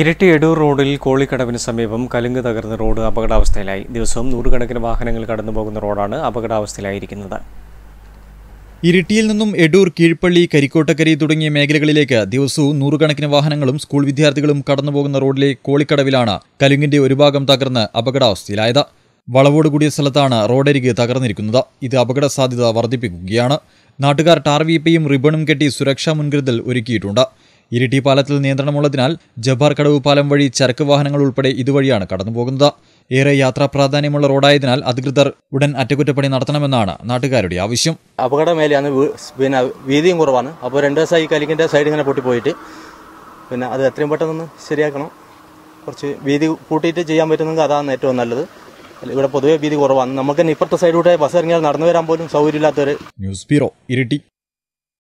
ഇരിട്ടി എടൂർ റോഡിൽ കോളിക്കടവിന് സമീപം കലുങ്ക് തകർന്ന റോഡ് അപകടാവസ്ഥയിലായി ദിവസവും നൂറുകണക്കിന് വാഹനങ്ങൾ കടന്നുപോകുന്ന റോഡാണ് അപകടാവസ്ഥയിലായിരിക്കുന്നത് ഇരിട്ടിയിൽ നിന്നും എടൂർ കീഴ്പള്ളി കരിക്കോട്ടക്കരി തുടങ്ങിയ മേഖലകളിലേക്ക് ദിവസവും നൂറുകണക്കിന് വാഹനങ്ങളും സ്കൂൾ വിദ്യാർത്ഥികളും കടന്നുപോകുന്ന റോഡിലെ കോളിക്കടവിലാണ് കലുങ്ങിന്റെ ഒരു ഭാഗം തകർന്ന് അപകടാവസ്ഥയിലായത് വളവോട് കൂടിയ സ്ഥലത്താണ് റോഡരികെ തകർന്നിരിക്കുന്നത് ഇത് അപകട സാധ്യത വർദ്ധിപ്പിക്കുകയാണ് നാട്ടുകാർ ടാർവീപ്പയും റിബണും കെട്ടി സുരക്ഷാ മുൻകരുതൽ ഒരുക്കിയിട്ടുണ്ട് ഇരിട്ടി പാലത്തിൽ നിയന്ത്രണമുള്ളതിനാൽ ജബാർ കടവ് പാലം വഴി ചരക്ക് വാഹനങ്ങൾ ഉൾപ്പെടെ ഇതുവഴിയാണ് കടന്നുപോകുന്നത് ഏറെ യാത്രാ പ്രാധാന്യമുള്ള റോഡായതിനാൽ അധികൃതർ ഉടൻ അറ്റകുറ്റപ്പണി നടത്തണമെന്നാണ് നാട്ടുകാരുടെ ആവശ്യം അപകട മേലെയാണ് പിന്നെ വീതിയും കുറവാണ് അപ്പോൾ രണ്ട് ദിവസമായി കലിക്കിൻ്റെ സൈഡ് ഇങ്ങനെ പൊട്ടിപ്പോയിട്ട് പിന്നെ അത് എത്രയും പെട്ടെന്ന് ശരിയാക്കണം കുറച്ച് വീതി കൂട്ടിയിട്ട് ചെയ്യാൻ പറ്റുന്നെങ്കിൽ അതാണ് ഏറ്റവും നല്ലത് ഇവിടെ പൊതുവെ വീതി കുറവാണ് നമുക്ക് ഇപ്പുറത്തെ സൈഡിലൂടെ ബസ് ഇറങ്ങിയാൽ നടന്നു വരാൻ പോലും സൗകര്യമില്ലാത്തവർ ന്യൂസ് ബ്യൂറോ ഇരിട്ടി